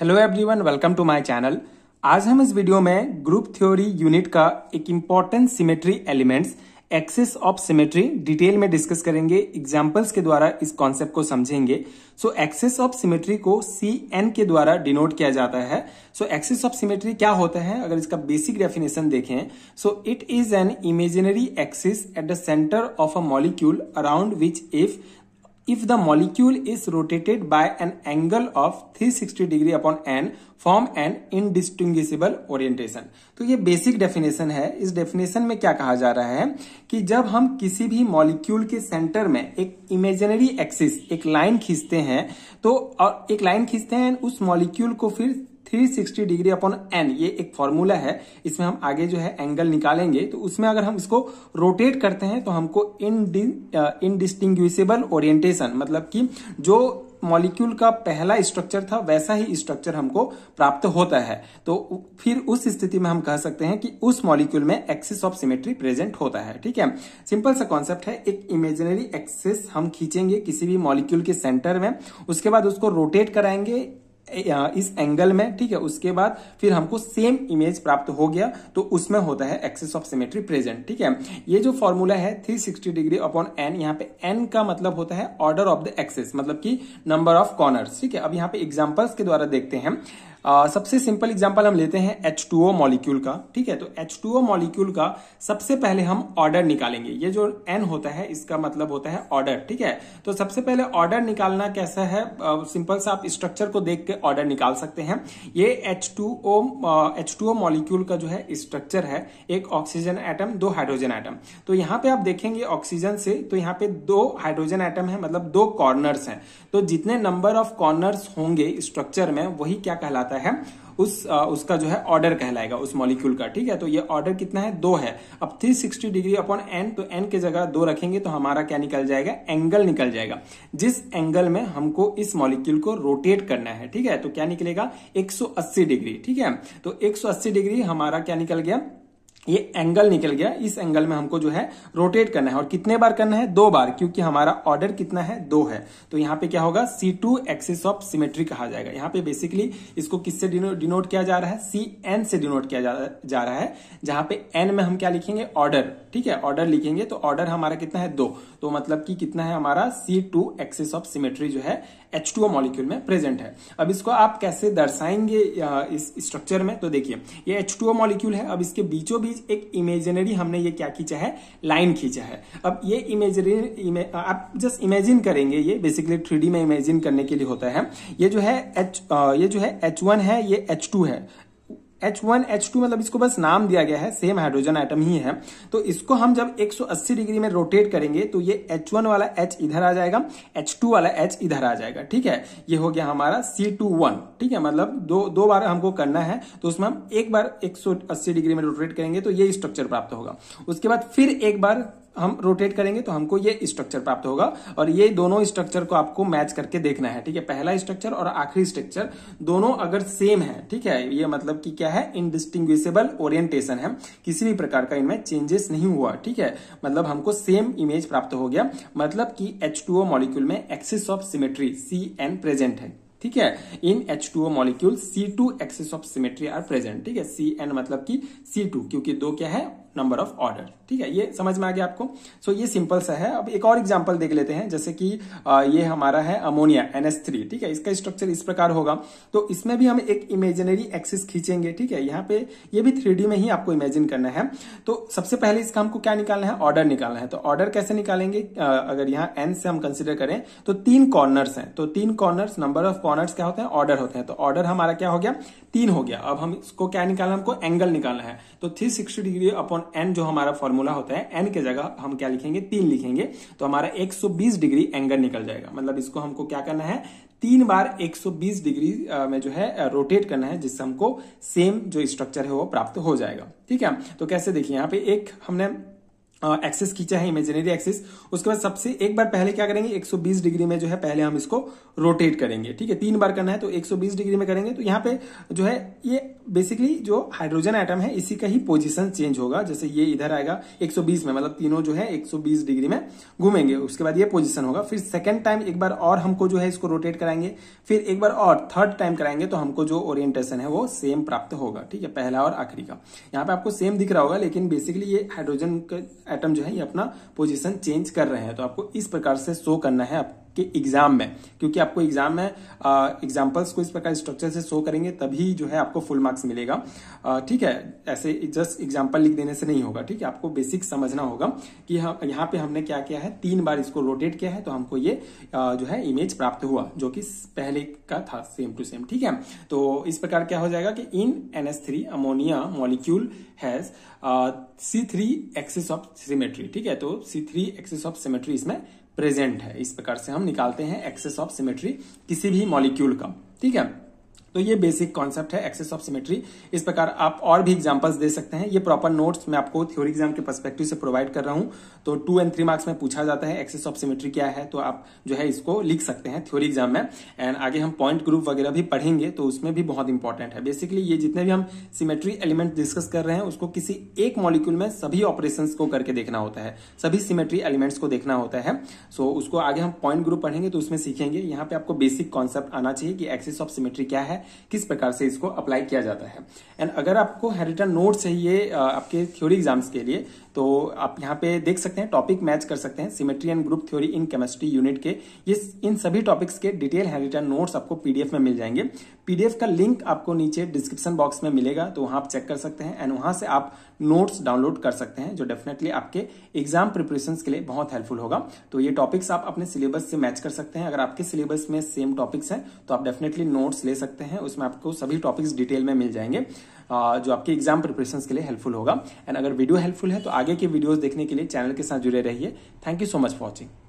hello everyone welcome to my channel आज हम इस वीडियो में ग्रुप थ्योरी यूनिट का एक important symmetry elements axis of symmetry detail में डिस्कस करेंगे एग्जांपल्स के द्वारा इस कॉन्सेप्ट को समझेंगे सो एक्सिस ऑफ सिमेट्री को सी एन के द्वारा डिनोट किया जाता है सो एक्सिस ऑफ सिमेट्री क्या होता है अगर इसका बेसिक डेफिनेशन देखें so it is an imaginary axis at the centre of a molecule around which if if the molecule is rotated rotated an angle of three sixty degree upon n form an indistinguishable orientation तो ये basic definition है इस definition में क्या कहा जा रहा है कि जब हम किसी भी मॉलिक्यूल के सेंटर में एक इमेजनरी एक्सिस एक लाइन खींचते हैं तो और एक लाइन खींचते हैं उस मॉलिक्यूल को फिर 360 डिग्री अपॉन एन ये एक फॉर्मूला है इसमें हम आगे जो है एंगल निकालेंगे तो उसमें अगर हम इसको रोटेट करते हैं तो हमको इनडिस्टिंग्विशेबल ओरिएंटेशन uh, मतलब कि जो मॉलिक्यूल का पहला स्ट्रक्चर था वैसा ही स्ट्रक्चर हमको प्राप्त होता है तो फिर उस स्थिति में हम कह सकते हैं कि उस मॉलिक्यूल में एक्सिस ऑफ सिमेट्री प्रेजेंट होता है ठीक है सिंपल सा कॉन्सेप्ट है एक इमेजिनरी एक्सिस हम खींचेंगे किसी भी मॉलिक्यूल के सेंटर में उसके बाद उसको रोटेट कराएंगे इस एंगल में ठीक है उसके बाद फिर हमको सेम इमेज प्राप्त हो गया तो उसमें होता है एक्सेस ऑफ सिमेट्री प्रेजेंट ठीक है ये जो फॉर्मूला है 360 डिग्री अपॉन एन यहाँ पे एन का मतलब होता है ऑर्डर ऑफ द एक्सेस मतलब कि नंबर ऑफ कॉर्नर्स ठीक है अब यहाँ पे एग्जाम्पल्स के द्वारा देखते हैं आ, सबसे सिंपल एग्जाम्पल हम लेते हैं एच टू ओ मॉलिक्यूल का ठीक है तो एच टू ओ मॉलिक्यूल का सबसे पहले हम ऑर्डर निकालेंगे ये जो एन होता है इसका मतलब होता है ऑर्डर ठीक है तो सबसे पहले ऑर्डर निकालना कैसा है सिंपल सा आप स्ट्रक्चर को देख के ऑर्डर निकाल सकते हैं ये H two O H two O molecule का जो है स्ट्रक्चर है एक ऑक्सीजन एटम दो हाइड्रोजन एटम तो यहाँ पे आप देखेंगे ऑक्सीजन से तो यहाँ पे दो हाइड्रोजन एटम है मतलब दो कॉर्नर्स हैं तो जितने नंबर ऑफ कॉर्नर्स होंगे स्ट्रक्चर में वही क्या कहलाता है जाता है उस आ, उसका जो है ऑर्डर कहलाएगा उस मॉलिक्यूल का ठीक है तो ये ऑर्डर कितना है दो है अब 360 डिग्री अपॉन एन तो एन के जगह दो रखेंगे तो हमारा क्या निकल जाएगा एंगल निकल जाएगा जिस एंगल में हमको इस मॉलिक्यूल को रोटेट करना है ठीक है तो क्या निकलेगा 180 डिग्री ठीक है तो 180 डिग्री हमारा क्या निकल गया ये एंगल निकल गया इस एंगल में हमको जो है रोटेट करना है और कितने बार करना है दो बार क्योंकि हमारा ऑर्डर कितना है दो है तो यहाँ पे क्या होगा C two axis of symmetry कहा जाएगा यहाँ पे बेसिकली इसको किससे डिनोट किया जा रहा है सी एन से डिनोट किया जा, रहा है जहां पे एन में हम क्या लिखेंगे ऑर्डर ठीक है ऑर्डर लिखेंगे तो ऑर्डर हमारा कितना है दो तो मतलब कि कितना है हमारा C two axis of symmetry जो है एच टू मॉलिक्यूल में प्रेजेंट है अब इसको आप कैसे दर्शाएंगे इस स्ट्रक्चर में तो देखिए ये एच टू मॉलिक्यूल है अब इसके बीचों बीच एक इमेजिनरी हमने ये क्या खींचा है लाइन खींचा है अब ये इमेजिनरी इमे, आप जस्ट इमेजिन करेंगे ये बेसिकली थ्री में इमेजिन करने के लिए होता है ये जो है एच ये जो है एच है ये एच है H1, H2 मतलब इसको बस नाम दिया गया है सेम हाइड्रोजन आइटम ही है तो इसको हम जब 180 डिग्री में रोटेट करेंगे तो ये H1 वाला H इधर आ जाएगा H2 वाला H इधर आ जाएगा ठीक है ये हो गया हमारा C21 ठीक है मतलब दो दो बार हमको करना है तो उसमें हम एक बार 180 डिग्री में रोटेट करेंगे तो ये स्ट्रक्चर प्राप्त होगा उसके बाद फिर एक बार हम रोटेट करेंगे तो हमको ये स्ट्रक्चर प्राप्त होगा और ये दोनों स्ट्रक्चर को आपको मैच करके देखना है ठीक है पहला स्ट्रक्चर और आखिरी स्ट्रक्चर दोनों अगर सेम है ठीक है ये मतलब कि क्या है इनडिस्टिंग्विशेबल ओरिएंटेशन है किसी भी प्रकार का इनमें चेंजेस नहीं हुआ ठीक है मतलब हमको सेम इमेज प्राप्त हो गया मतलब कि एच मॉलिक्यूल में axis of symmetry C n present है ठीक है in H two O molecule C two axis of symmetry are present ठीक है सी एन मतलब कि सी टू क्योंकि दो क्या है नंबर ऑफ ऑर्डर ठीक है ये समझ में आ गया आपको सो so, ये सिंपल सा है अब एक और एग्जांपल देख लेते हैं जैसे कि ये हमारा है अमोनिया एन ठीक है इसका स्ट्रक्चर इस प्रकार होगा तो इसमें भी हम एक इमेजिनरी एक्सिस खींचेंगे ठीक है यहाँ पे ये भी थ्री में ही आपको इमेजिन करना है तो सबसे पहले इसका हमको क्या निकालना है ऑर्डर निकालना है तो ऑर्डर कैसे निकालेंगे अगर यहाँ एन से हम कंसिडर करें तो तीन कॉर्नर्स है तो तीन कॉर्नर्स नंबर ऑफ कॉर्नर्स क्या होते हैं ऑर्डर होते हैं तो ऑर्डर हमारा क्या हो गया तीन हो गया अब हम इसको क्या निकालना हमको एंगल निकालना है तो three sixty degree upon n जो हमारा फॉर्मूला होता है एन के जगह हम क्या लिखेंगे तीन लिखेंगे तो हमारा 120 डिग्री एंगल निकल जाएगा मतलब इसको हमको क्या करना है तीन बार 120 डिग्री में जो है रोटेट करना है जिससे हमको सेम जो स्ट्रक्चर है वो प्राप्त हो जाएगा ठीक है तो कैसे देखिए यहाँ पे एक हमने एक्सेस खींचा है इमेजिनरी एक्सेस उसके बाद सबसे एक बार पहले क्या करेंगे 120 डिग्री में जो है पहले हम इसको रोटेट करेंगे ठीक है तीन बार करना है तो 120 डिग्री में करेंगे तो यहाँ पे जो है ये बेसिकली जो हाइड्रोजन आइटम है इसी का ही पोजीशन चेंज होगा जैसे ये इधर आएगा 120 में मतलब तीनों जो है एक डिग्री में घूमेंगे उसके बाद ये पोजिशन होगा फिर सेकेंड टाइम एक बार और हमको जो है इसको रोटेट कराएंगे फिर एक बार और थर्ड टाइम कराएंगे तो हमको जो ओरिएंटेशन है वो सेम प्राप्त होगा ठीक है पहला और आखिरी का यहाँ पे आपको सेम दिख रहा होगा लेकिन बेसिकली ये हाइड्रोजन एटम जो है ये अपना पोजिशन चेंज कर रहे हैं तो आपको इस प्रकार से शो करना है आप के एग्जाम में क्योंकि आपको एग्जाम में एग्जाम्पल्स को इस प्रकार स्ट्रक्चर से शो करेंगे तभी जो है आपको फुल मार्क्स मिलेगा ठीक है ऐसे जस्ट एग्जाम्पल लिख देने से नहीं होगा ठीक है आपको बेसिक समझना होगा कि यहाँ पे हमने क्या किया है तीन बार इसको रोटेट किया है तो हमको ये जो है इमेज प्राप्त हुआ जो कि पहले का था सेम टू सेम ठीक है तो इस प्रकार क्या हो जाएगा कि in N S three ammonia molecule has C three axes of symmetry ठीक है तो C three axes of symmetry इसमें प्रेजेंट है इस प्रकार से हम निकालते हैं एक्सेस ऑफ सिमेट्री किसी भी मॉलिक्यूल का ठीक है तो ये बेसिक कॉन्सेप्ट है एक्सेस ऑफ सिमेट्री इस प्रकार आप और भी एग्जाम्पल्स दे सकते हैं ये प्रॉपर नोट्स मैं आपको थ्योरी एग्जाम के परस्पेक्टिव से प्रोवाइड कर रहा हूं तो टू एंड थ्री मार्क्स में पूछा जाता है एक्सेस ऑफ सिमेट्री क्या है तो आप जो है इसको लिख सकते हैं थ्योरी एग्जाम में एंड आगे हम पॉइंट ग्रुप वगैरह भी पढ़ेंगे तो उसमें भी बहुत इंपॉर्टेंट है बेसिकली ये जितने भी हम सिमेट्री एलिमेंट डिस्कस कर रहे हैं उसको किसी एक मॉलिक्यूल में सभी ऑपरेशन को करके देखना होता है सभी सिमेट्री एलिमेंट्स को देखना होता है सो उसको आगे हम पॉइंट ग्रुप पढ़ेंगे तो उसमें सीखेंगे यहाँ पे आपको बेसिक कॉन्सेप्ट आना चाहिए कि एक्सेस ऑफ सिमेट्री क्या है किस प्रकार से इसको अप्लाई किया जाता है एंड अगर आपको हेरिटन नोट चाहिए आपके थ्योरी एग्जाम्स के लिए तो आप यहाँ पे देख सकते हैं टॉपिक मैच कर सकते हैं symmetry and group theory in chemistry unit के ये इन सभी टॉपिक्स के डिटेल हैंड रिटर्न नोट्स आपको पीडीएफ में मिल जाएंगे पीडीएफ का लिंक आपको नीचे डिस्क्रिप्शन बॉक्स में मिलेगा तो वहां आप चेक कर सकते हैं एंड वहां से आप नोट्स डाउनलोड कर सकते हैं जो डेफिनेटली आपके एग्जाम प्रिपरेशन के लिए बहुत हेल्पफुल होगा तो ये टॉपिक्स आप अपने सिलेबस से मैच कर सकते हैं अगर आपके सिलेबस में सेम टॉपिक्स हैं तो आप डेफिनेटली नोट्स ले सकते हैं उसमें आपको सभी टॉपिक्स डिटेल में मिल जाएंगे जो आपके एग्जाम प्रिपरेशन के लिए हेल्पफुल होगा एंड अगर वीडियो हेल्पफुल है तो आगे आगे की वीडियोस देखने के लिए चैनल के साथ जुड़े रहिए thank you so much for watching